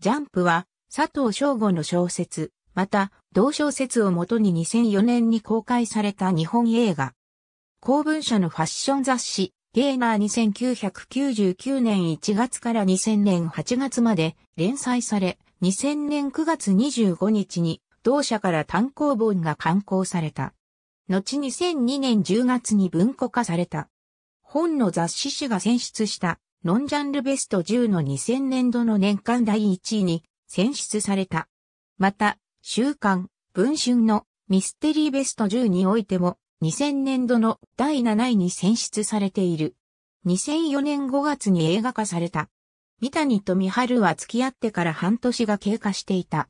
ジャンプは佐藤翔吾の小説、また同小説をもとに2004年に公開された日本映画。公文社のファッション雑誌、ゲーナー2 9 9 9年1月から2000年8月まで連載され、2000年9月25日に同社から単行本が刊行された。後2002年10月に文庫化された。本の雑誌誌が選出したノンジャンルベスト10の2000年度の年間第1位に選出された。また、週刊、文春のミステリーベスト10においても2000年度の第7位に選出されている。2004年5月に映画化された。三谷と三春は付き合ってから半年が経過していた。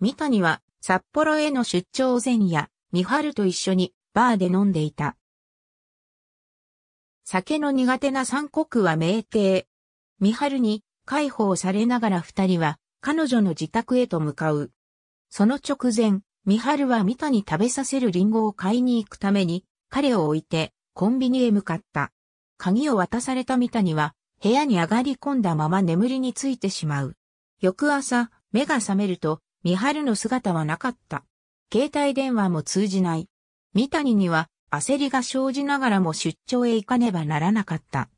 三谷は札幌への出張前夜、三春と一緒にバーで飲んでいた。酒の苦手な三国は明帝。三春に解放されながら二人は彼女の自宅へと向かう。その直前、三春は三田に食べさせるリンゴを買いに行くために彼を置いてコンビニへ向かった。鍵を渡された三谷は部屋に上がり込んだまま眠りについてしまう。翌朝、目が覚めると、三春の姿はなかった。携帯電話も通じない。三谷には焦りが生じながらも出張へ行かねばならなかった。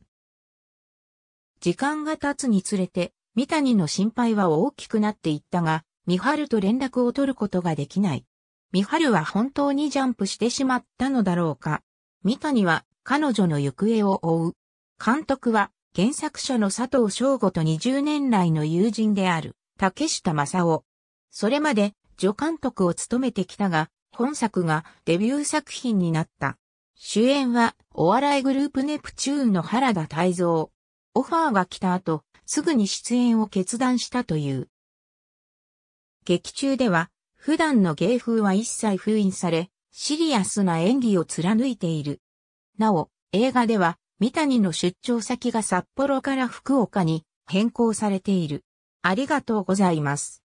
時間が経つにつれて、三谷の心配は大きくなっていったが、三春と連絡を取ることができない。三春は本当にジャンプしてしまったのだろうか。三谷は彼女の行方を追う。監督は原作者の佐藤翔吾と20年来の友人である竹下正夫。それまで助監督を務めてきたが、本作がデビュー作品になった。主演はお笑いグループネプチューンの原田泰造。オファーが来た後、すぐに出演を決断したという。劇中では、普段の芸風は一切封印され、シリアスな演技を貫いている。なお、映画では、三谷の出張先が札幌から福岡に変更されている。ありがとうございます。